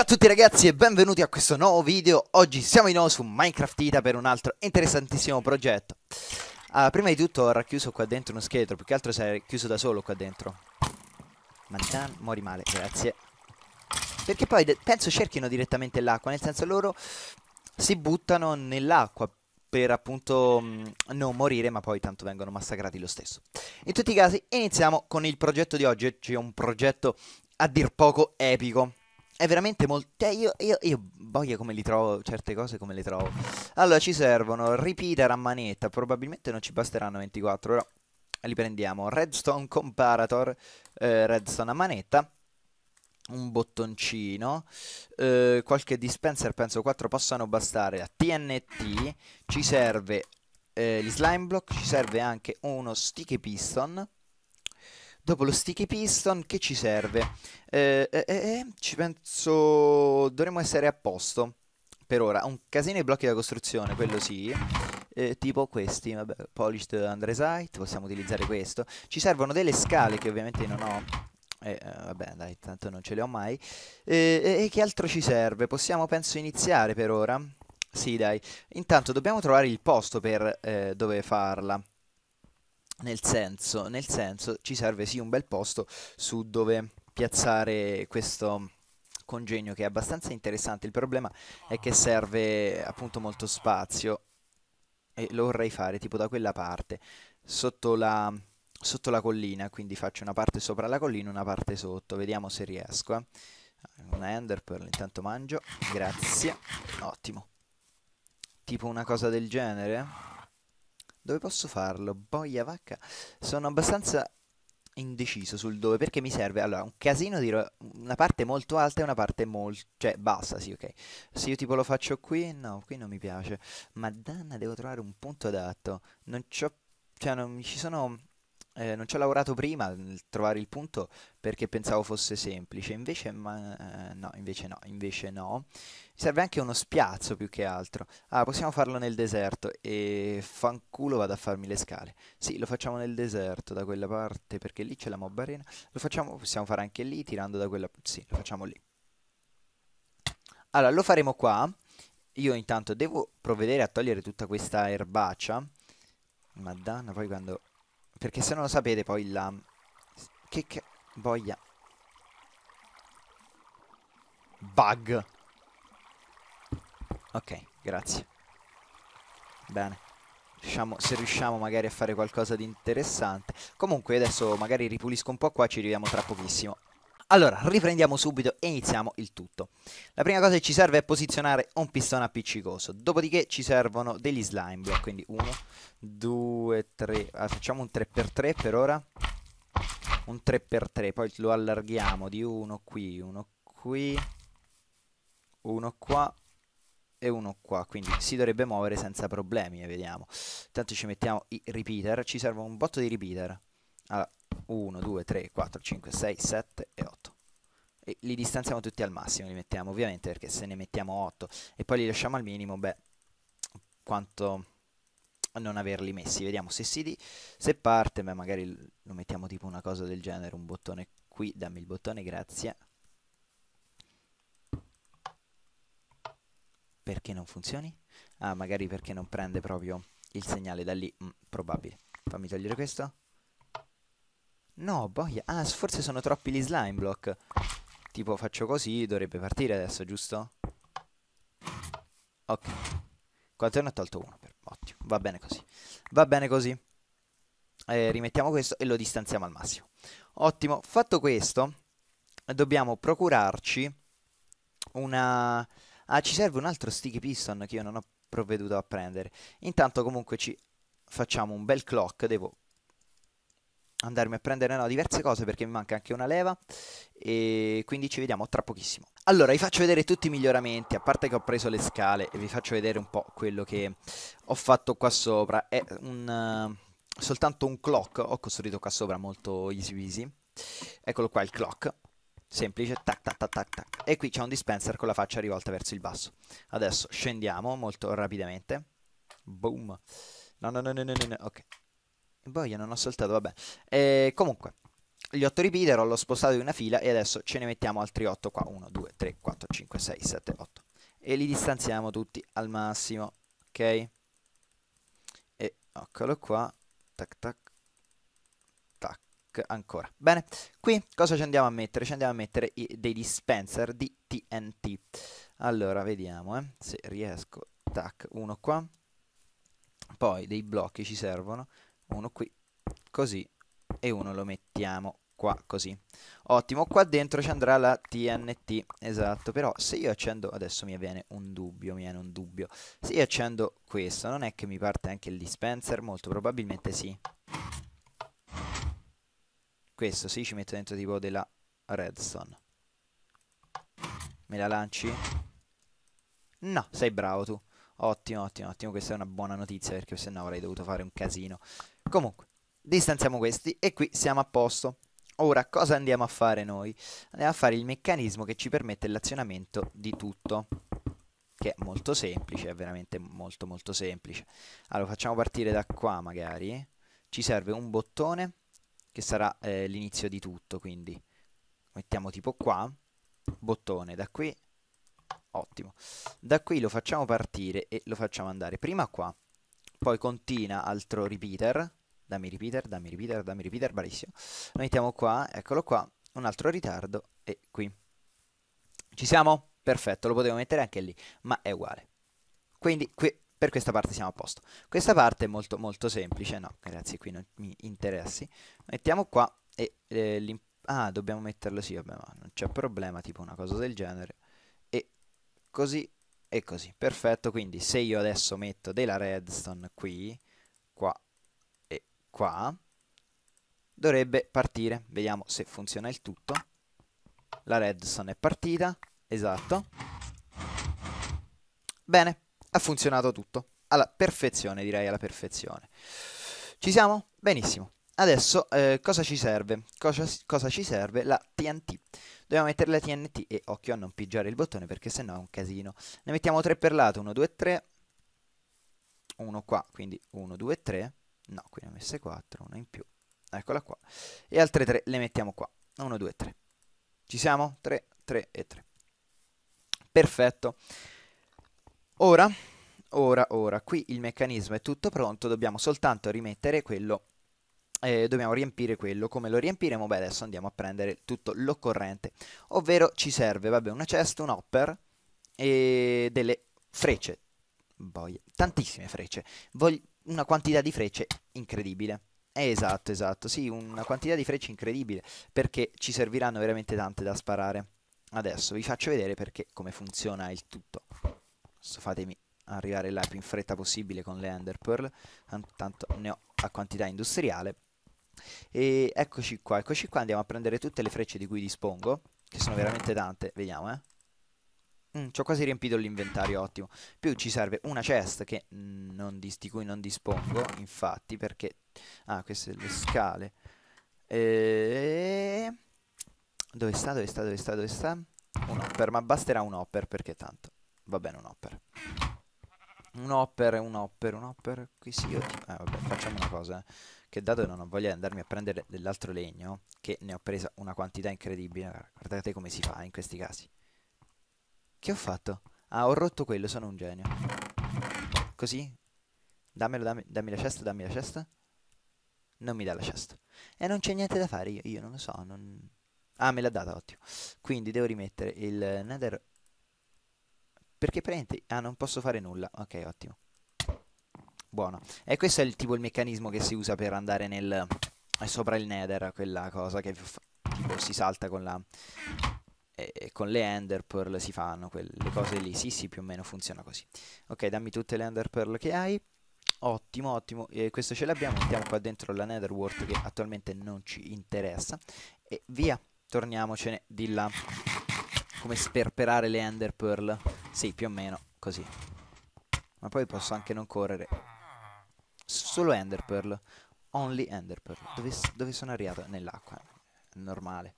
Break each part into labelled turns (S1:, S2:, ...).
S1: Ciao a tutti ragazzi e benvenuti a questo nuovo video Oggi siamo di nuovo su Minecraft Ita per un altro interessantissimo progetto allora, ah, Prima di tutto ho racchiuso qua dentro uno scheletro Più che altro si chiuso da solo qua dentro Mantan, mori male, grazie Perché poi penso cerchino direttamente l'acqua Nel senso loro si buttano nell'acqua per appunto mh, mm, non morire ma poi tanto vengono massacrati lo stesso In tutti i casi iniziamo con il progetto di oggi Oggi è un progetto a dir poco epico è veramente molto. Cioè, io, io, io voglio come li trovo certe cose come le trovo. Allora, ci servono repeater a manetta. Probabilmente non ci basteranno 24, però li prendiamo. Redstone comparator, eh, redstone a manetta. Un bottoncino, eh, qualche dispenser, penso 4 possano bastare. A TNT ci serve eh, gli slime block, ci serve anche uno sticky piston Dopo lo sticky piston, che ci serve? Eh, eh, eh, eh, ci penso... dovremmo essere a posto. Per ora, un casino di blocchi da costruzione, quello sì. Eh, tipo questi, vabbè, polished andresite, possiamo utilizzare questo. Ci servono delle scale che ovviamente non ho. Eh, vabbè, dai, tanto non ce le ho mai. E che altro ci serve? Possiamo, penso, iniziare per ora. Sì, dai. Intanto dobbiamo trovare il posto per dove farla. Nel senso, nel senso, ci serve sì un bel posto su dove piazzare questo congegno che è abbastanza interessante. Il problema è che serve appunto molto spazio e lo vorrei fare tipo da quella parte, sotto la, sotto la collina, quindi faccio una parte sopra la collina e una parte sotto, vediamo se riesco. Eh. Una enderpearl intanto mangio, grazie, ottimo. Tipo una cosa del genere. Dove posso farlo? Boia vacca. Sono abbastanza indeciso sul dove perché mi serve allora un casino di una parte molto alta e una parte molto cioè bassa sì ok se io tipo lo faccio qui no qui non mi piace Madonna, devo trovare un punto adatto non c'ho cioè non ci sono eh, non ci ho lavorato prima nel trovare il punto perché pensavo fosse semplice, invece, ma, eh, no, invece no, invece no. Mi serve anche uno spiazzo più che altro. Ah, possiamo farlo nel deserto e fanculo vado a farmi le scale. Sì, lo facciamo nel deserto da quella parte perché lì c'è la mob arena. Lo facciamo, possiamo fare anche lì tirando da quella... Sì, lo facciamo lì. Allora, lo faremo qua. Io intanto devo provvedere a togliere tutta questa erbaccia. Madonna, poi quando perché se non lo sapete poi la... Che che... Voglia. Bug. Ok, grazie. Bene. Riusciamo, se riusciamo magari a fare qualcosa di interessante. Comunque adesso magari ripulisco un po' qua, ci rivediamo tra pochissimo. Allora, riprendiamo subito e iniziamo il tutto. La prima cosa che ci serve è posizionare un pistone appiccicoso, dopodiché ci servono degli slime block, quindi 1, 2, 3, facciamo un 3x3 per ora, un 3x3, poi lo allarghiamo di uno qui, uno qui, uno qua e uno qua, quindi si dovrebbe muovere senza problemi, eh, vediamo. Intanto ci mettiamo i repeater, ci servono un botto di repeater. Allora, 1, 2, 3, 4, 5, 6, 7 e 8. E li distanziamo tutti al massimo, li mettiamo ovviamente perché se ne mettiamo 8 e poi li lasciamo al minimo, beh, quanto non averli messi. Vediamo se si di, se parte, beh magari lo mettiamo tipo una cosa del genere, un bottone qui, dammi il bottone, grazie. Perché non funzioni? Ah, magari perché non prende proprio il segnale da lì, mm, probabile. Fammi togliere questo. No, boia. Ah, forse sono troppi gli slime block. Tipo faccio così, dovrebbe partire adesso, giusto? Ok. Quanto ne ho tolto uno? Per... Ottimo, va bene così. Va bene così. Eh, rimettiamo questo e lo distanziamo al massimo. Ottimo, fatto questo, dobbiamo procurarci una... Ah, ci serve un altro sticky piston che io non ho provveduto a prendere. Intanto comunque ci facciamo un bel clock, devo andarmi a prendere no, diverse cose perché mi manca anche una leva e quindi ci vediamo tra pochissimo. Allora, vi faccio vedere tutti i miglioramenti, a parte che ho preso le scale e vi faccio vedere un po' quello che ho fatto qua sopra. È un, uh, soltanto un clock, ho costruito qua sopra molto easy peasy. Eccolo qua il clock, semplice, tac tac tac tac tac. E qui c'è un dispenser con la faccia rivolta verso il basso. Adesso scendiamo molto rapidamente. Boom. No, no, no, no, no, no, no. ok. Boia, non ho saltato, vabbè. Eh, comunque, gli 8 repeater l'ho spostato in una fila e adesso ce ne mettiamo altri 8 qua. 1, 2, 3, 4, 5, 6, 7, 8. E li distanziamo tutti al massimo, ok? E eccolo qua. Tac, tac. Tac, ancora. Bene, qui cosa ci andiamo a mettere? Ci andiamo a mettere i, dei dispenser di TNT. Allora, vediamo, eh, se riesco. Tac, uno qua. Poi dei blocchi ci servono uno qui, così, e uno lo mettiamo qua così ottimo qua dentro ci andrà la TNT esatto però se io accendo adesso mi viene un dubbio mi viene un dubbio se io accendo questo non è che mi parte anche il dispenser molto probabilmente sì questo sì ci metto dentro tipo della redstone me la lanci? no sei bravo tu ottimo ottimo ottimo questa è una buona notizia perché se no avrei dovuto fare un casino Comunque, distanziamo questi e qui siamo a posto. Ora, cosa andiamo a fare noi? Andiamo a fare il meccanismo che ci permette l'azionamento di tutto. Che è molto semplice, è veramente molto molto semplice. Allora, facciamo partire da qua magari. Ci serve un bottone, che sarà eh, l'inizio di tutto, quindi mettiamo tipo qua, bottone da qui, ottimo. Da qui lo facciamo partire e lo facciamo andare prima qua, poi continua altro repeater, Dammi repeater, dammi repeater, dammi repeater, bravissimo. Noi mettiamo qua, eccolo qua, un altro ritardo e qui. Ci siamo? Perfetto, lo potevo mettere anche lì, ma è uguale. Quindi qui, per questa parte siamo a posto. Questa parte è molto molto semplice, no, ragazzi, qui non mi interessi. Mettiamo qua e eh, Ah, dobbiamo metterlo sì, vabbè, ma non c'è problema, tipo una cosa del genere. E così e così. Perfetto, quindi se io adesso metto della redstone qui, qua qua dovrebbe partire. Vediamo se funziona il tutto. La redstone è partita, esatto. Bene, ha funzionato tutto. Alla perfezione, direi alla perfezione. Ci siamo? Benissimo. Adesso eh, cosa ci serve? Cosa, cosa, ci serve? La TNT. Dobbiamo mettere la TNT e occhio a non pigiare il bottone perché sennò è un casino. Ne mettiamo 3 per lato, 1, 2, 3. 1 qua, quindi 1, 2, 3. No, qui ne ho messe 4, una in più. Eccola qua. E altre 3 le mettiamo qua. 1, 2, 3. Ci siamo? 3, 3 e 3. Perfetto. Ora, ora, ora, qui il meccanismo è tutto pronto, dobbiamo soltanto rimettere quello eh, dobbiamo riempire quello. Come lo riempiremo? Beh, adesso andiamo a prendere tutto l'occorrente, ovvero ci serve, vabbè, una cesta, un hopper e delle frecce. Boia, tantissime frecce. Voglio una quantità di frecce incredibile. Esatto, esatto, sì, una quantità di frecce incredibile, perché ci serviranno veramente tante da sparare. Adesso vi faccio vedere perché come funziona il tutto. Adesso fatemi arrivare là più in fretta possibile con le Ender Pearl, tanto ne ho a quantità industriale. E eccoci qua, eccoci qua, andiamo a prendere tutte le frecce di cui dispongo, che sono veramente tante, vediamo eh. Mm, ci ho quasi riempito l'inventario, ottimo. Più ci serve una chest che non di, di cui non dispongo, infatti, perché... Ah, queste sono le scale. E... Dove sta, dove sta, dove sta, dove sta? Un hopper, ma basterà un hopper perché tanto. Va bene un hopper. Un hopper, un hopper, un hopper. Qui sì, io... Eh, vabbè, facciamo una cosa. Eh. Che dato che non ho voglia di andarmi a prendere dell'altro legno, che ne ho presa una quantità incredibile. Guardate come si fa in questi casi. Che ho fatto? Ah, ho rotto quello, sono un genio. Così? Dammelo, dammi, dammi la cesta, dammi la cesta. Non mi dà la cesta. E non c'è niente da fare, io, io non lo so, non... Ah, me l'ha data, ottimo. Quindi devo rimettere il nether... Perché prendi? Ah, non posso fare nulla. Ok, ottimo. Buono. E questo è il tipo il meccanismo che si usa per andare nel... sopra il nether, quella cosa che tipo, si salta con la e con le Ender Pearl si fanno quelle cose lì. Sì, sì, più o meno funziona così. Ok, dammi tutte le Ender Pearl che hai. Ottimo, ottimo. E questo ce l'abbiamo. Mettiamo qua dentro la Netherworld che attualmente non ci interessa. E via, torniamocene di là. Come sperperare le Ender Pearl. Sì, più o meno così. Ma poi posso anche non correre. Solo Ender Pearl. Only Ender Pearl. Dove, dove sono arrivato? Nell'acqua. Normale.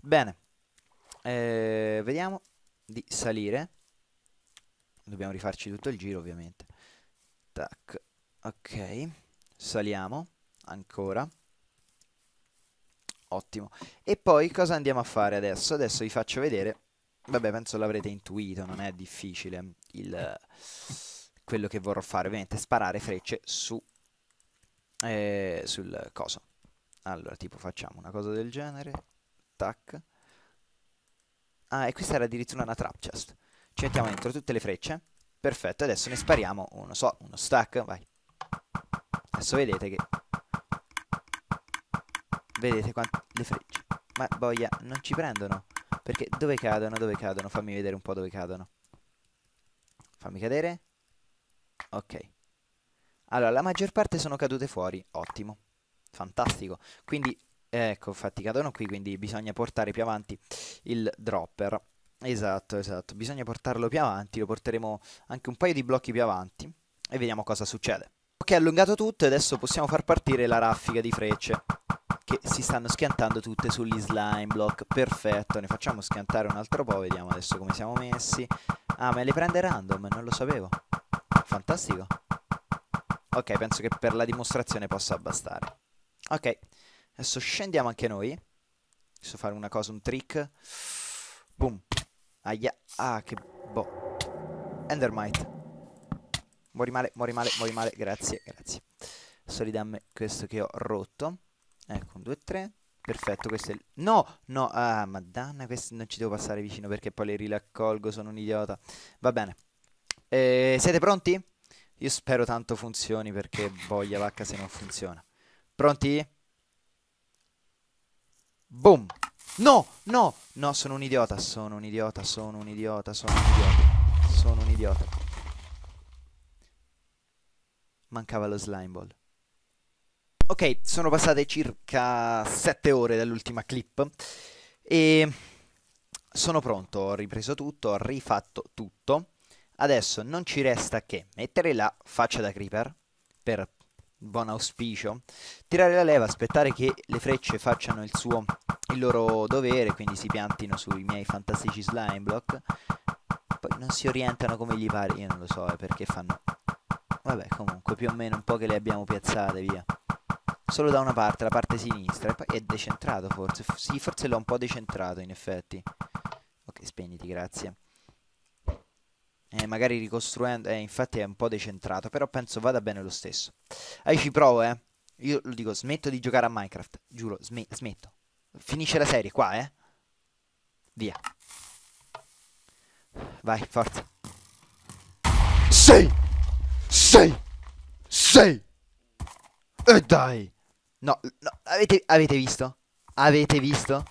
S1: Bene eh, vediamo di salire dobbiamo rifarci tutto il giro ovviamente tac ok saliamo ancora ottimo e poi cosa andiamo a fare adesso adesso vi faccio vedere vabbè penso l'avrete intuito non è difficile il, quello che vorrò fare ovviamente sparare frecce su eh, sul coso allora tipo facciamo una cosa del genere tac Ah, e questa era addirittura una trap chest. Ci mettiamo dentro tutte le frecce. Perfetto, adesso ne spariamo, uno so, uno stack, vai. Adesso vedete che... Vedete quante... le frecce. Ma boia, non ci prendono. Perché dove cadono, dove cadono? Fammi vedere un po' dove cadono. Fammi cadere. Ok. Allora, la maggior parte sono cadute fuori. Ottimo. Fantastico. Quindi Ecco, infatti cadono qui, quindi bisogna portare più avanti il dropper. Esatto, esatto, bisogna portarlo più avanti, lo porteremo anche un paio di blocchi più avanti e vediamo cosa succede. Ok, allungato tutto e adesso possiamo far partire la raffica di frecce che si stanno schiantando tutte sugli slime block. Perfetto, ne facciamo schiantare un altro po', vediamo adesso come siamo messi. Ah, me le prende random, non lo sapevo. Fantastico. Ok, penso che per la dimostrazione possa bastare. Ok, Adesso scendiamo anche noi. Adesso fare una cosa, un trick. Boom. Aia. Ah, che boh. Endermite. Muori male, muori male, muori male. Grazie, grazie. Adesso ridammi questo che ho rotto. Ecco, un, due, tre. Perfetto, questo è il... No, no, ah, madonna, questo non ci devo passare vicino perché poi le rilaccolgo, sono un idiota. Va bene. Eh, siete pronti? Io spero tanto funzioni perché voglia vacca se non funziona. Pronti? Boom. No, no, no, sono un idiota, sono un idiota, sono un idiota, sono un idiota. Sono un idiota. Mancava lo slime ball. Ok, sono passate circa 7 ore dall'ultima clip e sono pronto, ho ripreso tutto, ho rifatto tutto. Adesso non ci resta che mettere la faccia da creeper per buon auspicio, tirare la leva, aspettare che le frecce facciano il, suo, il loro dovere, quindi si piantino sui miei fantastici slime block, poi non si orientano come gli pare, io non lo so eh, perché fanno... Vabbè, comunque, più o meno un po' che le abbiamo piazzate, via. Solo da una parte, la parte sinistra, e poi è decentrato forse, sì, forse l'ho un po' decentrato in effetti. Ok, spegniti, grazie. Eh, magari ricostruendo, eh, infatti è un po' decentrato, però penso vada bene lo stesso. Ahí ci provo, eh. Io lo dico, smetto di giocare a Minecraft, giuro, sm- smetto. Finisce la serie qua, eh. Via. Vai, forza. Sei! Sei! Sei! E dai! No, no, avete, avete visto? Avete visto?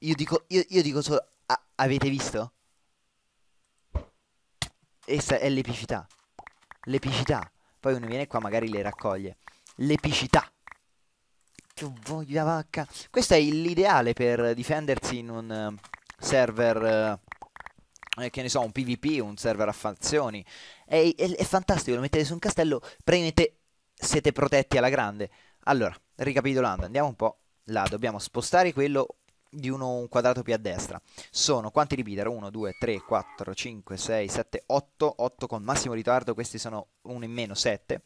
S1: Io dico, io, io dico solo, a, avete visto? Essa è l'epicità. L'epicità. Poi uno viene qua, magari le raccoglie. L'epicità. Che voglia vacca. Questo è l'ideale per difendersi in un eh, server... Eh, eh, che ne so, un PvP, un server a fazioni. È, è, è fantastico, lo mettete su un castello, premete, siete protetti alla grande. Allora, ricapitolando, andiamo un po' là. Dobbiamo spostare quello di uno un quadrato più a destra. Sono quanti repeat? Era 1, 2, 3, 4, 5, 6, 7, 8, 8 con massimo ritardo, questi sono uno in meno, 7.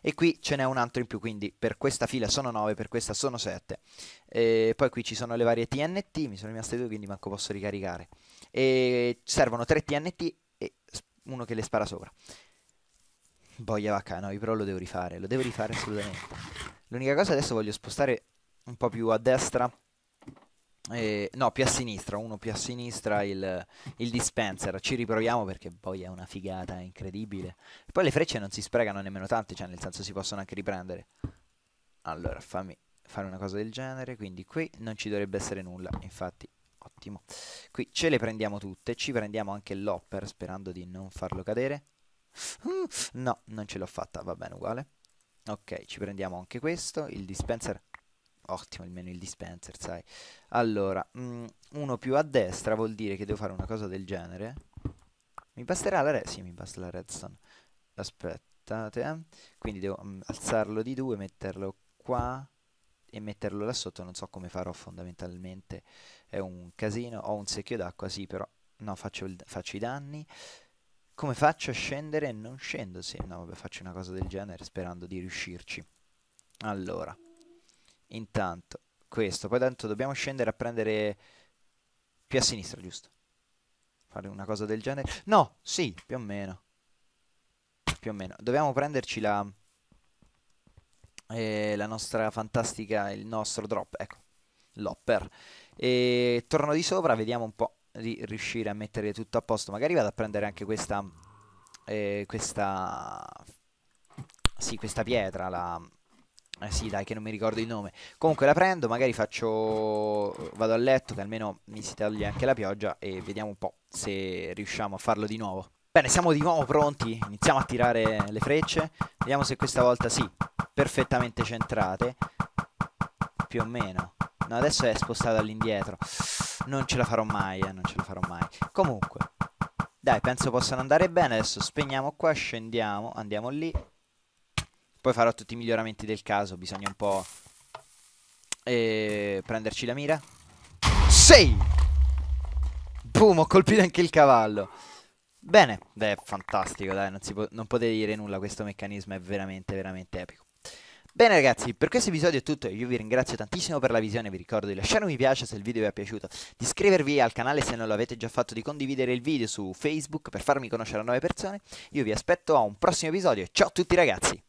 S1: E qui ce n'è un altro in più, quindi per questa fila sono 9, per questa sono 7. E poi qui ci sono le varie TNT, mi sono rimaste due, quindi manco posso ricaricare. E servono 3 TNT e uno che le spara sopra. Boia vacca, no, però lo devo rifare, lo devo rifare assolutamente. L'unica cosa adesso voglio spostare un po' più a destra eh, no, più a sinistra, uno più a sinistra il, il, dispenser. Ci riproviamo perché poi è una figata, incredibile. poi le frecce non si sprecano nemmeno tante, cioè nel senso si possono anche riprendere. Allora, fammi fare una cosa del genere. Quindi qui non ci dovrebbe essere nulla, infatti, ottimo. Qui ce le prendiamo tutte, ci prendiamo anche l'hopper sperando di non farlo cadere. No, non ce l'ho fatta, va bene uguale. Ok, ci prendiamo anche questo, il dispenser ottimo almeno il dispenser, sai. Allora, mh, mm, uno più a destra vuol dire che devo fare una cosa del genere. Mi basterà la redstone? Sì, mi basta la redstone. Aspettate. Eh. Quindi devo mh, mm, alzarlo di due, metterlo qua e metterlo là sotto. Non so come farò fondamentalmente. È un casino. Ho un secchio d'acqua, sì, però... No, faccio, il, faccio i danni. Come faccio a scendere? Non scendo, sì. No, vabbè, faccio una cosa del genere sperando di riuscirci. Allora intanto questo, poi tanto dobbiamo scendere a prendere più a sinistra, giusto? Fare una cosa del genere? No, sì, più o meno. Più o meno. Dobbiamo prenderci la... Eh, la nostra fantastica, il nostro drop, ecco, l'hopper. E torno di sopra, vediamo un po' di riuscire a mettere tutto a posto. Magari vado a prendere anche questa... Eh, questa... Sì, questa pietra, la eh sì, dai, che non mi ricordo il nome. Comunque la prendo, magari faccio... Vado a letto, che almeno mi si taglia anche la pioggia e vediamo un po' se riusciamo a farlo di nuovo. Bene, siamo di nuovo pronti, iniziamo a tirare le frecce. Vediamo se questa volta sì, perfettamente centrate. Più o meno. No, adesso è spostata all'indietro. Non ce la farò mai, eh, non ce la farò mai. Comunque, dai, penso possano andare bene. Adesso spegniamo qua, scendiamo, andiamo lì. Poi farò tutti i miglioramenti del caso, bisogna un po' eh, prenderci la mira. Sei! Boom, ho colpito anche il cavallo. Bene, beh, fantastico, dai, non, po non potete dire nulla, questo meccanismo è veramente, veramente epico. Bene ragazzi, per questo episodio è tutto, io vi ringrazio tantissimo per la visione, vi ricordo di lasciare un mi piace se il video vi è piaciuto, di iscrivervi al canale se non l'avete già fatto, di condividere il video su Facebook per farmi conoscere a nuove persone, io vi aspetto a un prossimo episodio, ciao a tutti ragazzi!